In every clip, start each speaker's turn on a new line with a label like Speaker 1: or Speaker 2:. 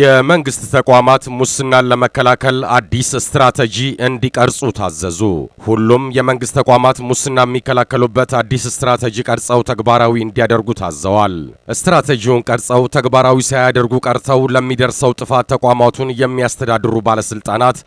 Speaker 1: የመንግስት ተቋማት ሙስናን ለመከላከል አዲስ ስትራቴጂ እንዲቀርጹ ታዘዙ። ሁሉም የመንግስት ተቋማት ሙስና የሚከላከሉበት አዲስ ስትራቴጂ ቀርጸው ተግባራዊ እንዲያደርጉ ታዘዋል። ስትራቴጂውን ቀርጸው ተግባራዊ ሳያደርጉ ቀርተው ለሚደርሰው ጥፋት ተቋማቱን የሚያስተዳድሩ ባለስልጣናት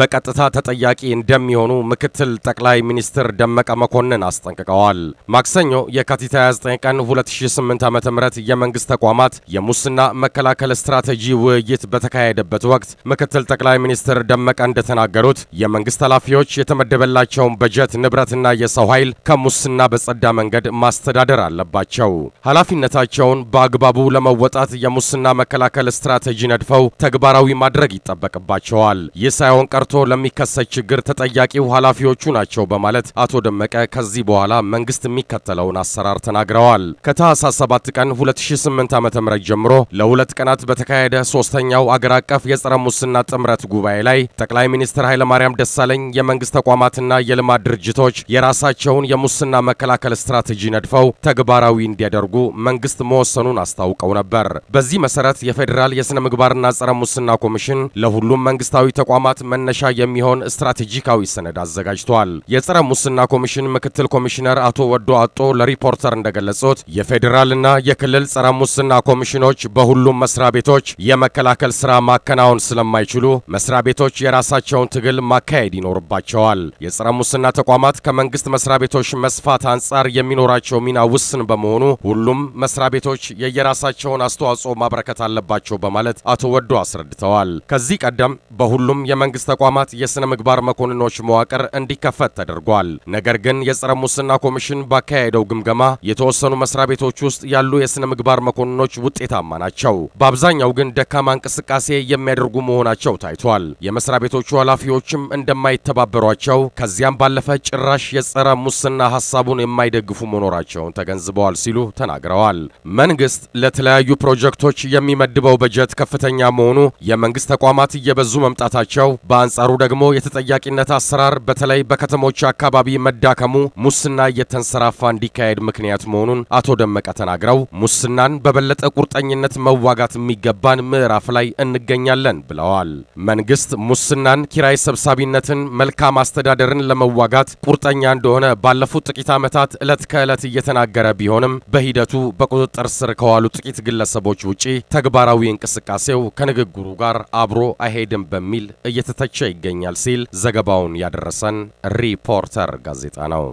Speaker 1: በቀጥታ ተጠያቂ እንደሚሆኑ ምክትል ጠቅላይ ሚኒስትር ደመቀ መኮንን አስጠንቅቀዋል። ማክሰኞ የካቲት 29 ቀን 2008 ዓ.ም የመንግስት ተቋማት የሙስና መከላከል ስትራቴጂ ውይይት በተካሄደበት ወቅት ምክትል ጠቅላይ ሚኒስትር ደመቀ እንደተናገሩት የመንግስት ኃላፊዎች የተመደበላቸውን በጀት፣ ንብረትና የሰው ኃይል ከሙስና በጸዳ መንገድ ማስተዳደር አለባቸው። ኃላፊነታቸውን በአግባቡ ለመወጣት የሙስና መከላከል ስትራቴጂ ነድፈው ተግባራዊ ማድረግ ይጠበቅባቸዋል። ይህ ሳይሆን ቀርቶ ለሚከሰት ችግር ተጠያቂው ኃላፊዎቹ ናቸው በማለት አቶ ደመቀ ከዚህ በኋላ መንግስት የሚከተለውን አሰራር ተናግረዋል። ከታህሳስ 7 ቀን 2008 ዓ.ም ጀምሮ ለሁለት ቀናት በተካሄደ ሶስተኛው አገር አቀፍ የጸረ ሙስና ጥምረት ጉባኤ ላይ ጠቅላይ ሚኒስትር ኃይለማርያም ደሳለኝ የመንግስት ተቋማትና የልማት ድርጅቶች የራሳቸውን የሙስና መከላከል ስትራቴጂ ነድፈው ተግባራዊ እንዲያደርጉ መንግስት መወሰኑን አስታውቀው ነበር። በዚህ መሰረት የፌዴራል የሥነ ምግባርና ጸረ ሙስና ኮሚሽን ለሁሉም መንግስታዊ ተቋማት መነሻ የሚሆን ስትራቴጂካዊ ሰነድ አዘጋጅቷል። የጸረ ሙስና ኮሚሽን ምክትል ኮሚሽነር አቶ ወዶ አጦ ለሪፖርተር እንደገለጹት የፌዴራልና የክልል ጸረ ሙስና ኮሚሽኖች በሁሉም መስሪያ ቤቶች የመከላከል ስራ ማከናወን ስለማይችሉ መስሪያ ቤቶች የራሳቸውን ትግል ማካሄድ ይኖርባቸዋል። የጸረ ሙስና ተቋማት ከመንግስት መስሪያ ቤቶች መስፋት አንጻር የሚኖራቸው ሚና ውስን በመሆኑ ሁሉም መስሪያ ቤቶች የየራሳቸውን አስተዋጽኦ ማበረከት አለባቸው በማለት አቶ ወዶ አስረድተዋል። ከዚህ ቀደም በሁሉም የመንግስት ተቋማት የስነ ምግባር መኮንኖች መዋቅር እንዲከፈት ተደርጓል። ነገር ግን የጸረ ሙስና ኮሚሽን ባካሄደው ግምገማ የተወሰኑ መስሪያ ቤቶች ውስጥ ያሉ የስነ ምግባር መኮንኖች ውጤታማ ናቸው፣ በአብዛኛው ግን ደካማ እንቅስቃሴ የሚያደርጉ መሆናቸው ታይቷል። የመስሪያ ቤቶቹ ኃላፊዎችም እንደማይተባበሯቸው ከዚያም ባለፈ ጭራሽ የጸረ ሙስና ሀሳቡን የማይደግፉ መኖራቸውን ተገንዝበዋል ሲሉ ተናግረዋል። መንግስት ለተለያዩ ፕሮጀክቶች የሚመድበው በጀት ከፍተኛ መሆኑ፣ የመንግስት ተቋማት እየበዙ መምጣታቸው፣ በአንጻሩ ደግሞ የተጠያቂነት አሰራር በተለይ በከተሞች አካባቢ መዳከሙ ሙስና እየተንሰራፋ እንዲካሄድ ምክንያት መሆኑን አቶ ደመቀ ተናግረው ሙስናን በበለጠ ቁርጠኝነት መዋጋት የሚገባን ምዕራፍ ላይ እንገኛለን ብለዋል። መንግስት ሙስናን፣ ኪራይ ሰብሳቢነትን፣ መልካም አስተዳደርን ለመዋጋት ቁርጠኛ እንደሆነ ባለፉት ጥቂት ዓመታት ዕለት ከዕለት እየተናገረ ቢሆንም በሂደቱ በቁጥጥር ስር ከዋሉ ጥቂት ግለሰቦች ውጪ ተግባራዊ እንቅስቃሴው ከንግግሩ ጋር አብሮ አይሄድም በሚል እየተተቸ ይገኛል ሲል ዘገባውን ያደረሰን ሪፖርተር ጋዜጣ ነው።